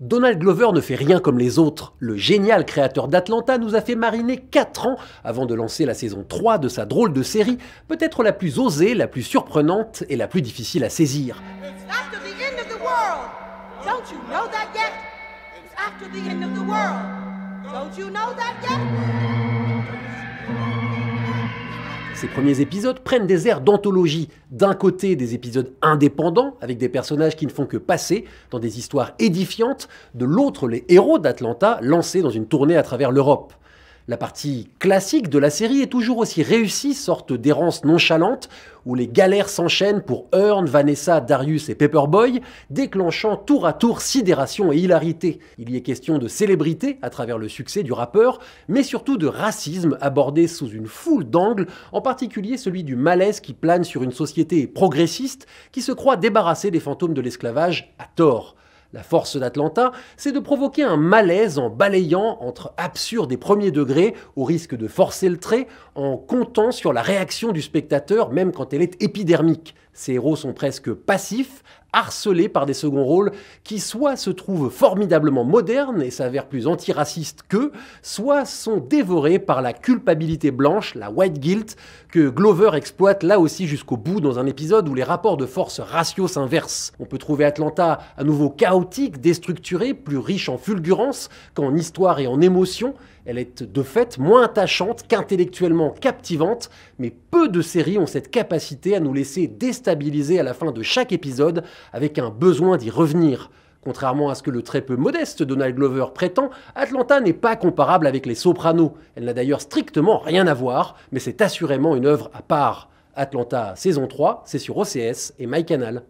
Donald Glover ne fait rien comme les autres. Le génial créateur d'Atlanta nous a fait mariner 4 ans avant de lancer la saison 3 de sa drôle de série, peut-être la plus osée, la plus surprenante et la plus difficile à saisir. Ces premiers épisodes prennent des airs d'anthologie. D'un côté, des épisodes indépendants, avec des personnages qui ne font que passer dans des histoires édifiantes. De l'autre, les héros d'Atlanta lancés dans une tournée à travers l'Europe. La partie classique de la série est toujours aussi réussie, sorte d'errance nonchalante, où les galères s'enchaînent pour Earn, Vanessa, Darius et Pepperboy, déclenchant tour à tour sidération et hilarité. Il y est question de célébrité à travers le succès du rappeur, mais surtout de racisme abordé sous une foule d'angles, en particulier celui du malaise qui plane sur une société progressiste qui se croit débarrassée des fantômes de l'esclavage à tort. La force d'Atlanta, c'est de provoquer un malaise en balayant entre absurde et premier degré, au risque de forcer le trait, en comptant sur la réaction du spectateur, même quand elle est épidermique. Ces héros sont presque passifs, harcelés par des seconds rôles qui soit se trouvent formidablement modernes et s'avèrent plus antiracistes qu'eux, soit sont dévorés par la culpabilité blanche, la white guilt, que Glover exploite là aussi jusqu'au bout dans un épisode où les rapports de force ratio s'inversent. On peut trouver Atlanta à nouveau chaotique, déstructuré, plus riche en fulgurance qu'en histoire et en émotions, elle est de fait moins attachante qu'intellectuellement captivante, mais peu de séries ont cette capacité à nous laisser déstabiliser à la fin de chaque épisode avec un besoin d'y revenir. Contrairement à ce que le très peu modeste Donald Glover prétend, Atlanta n'est pas comparable avec les Sopranos. Elle n'a d'ailleurs strictement rien à voir, mais c'est assurément une œuvre à part. Atlanta saison 3, c'est sur OCS et MyCanal.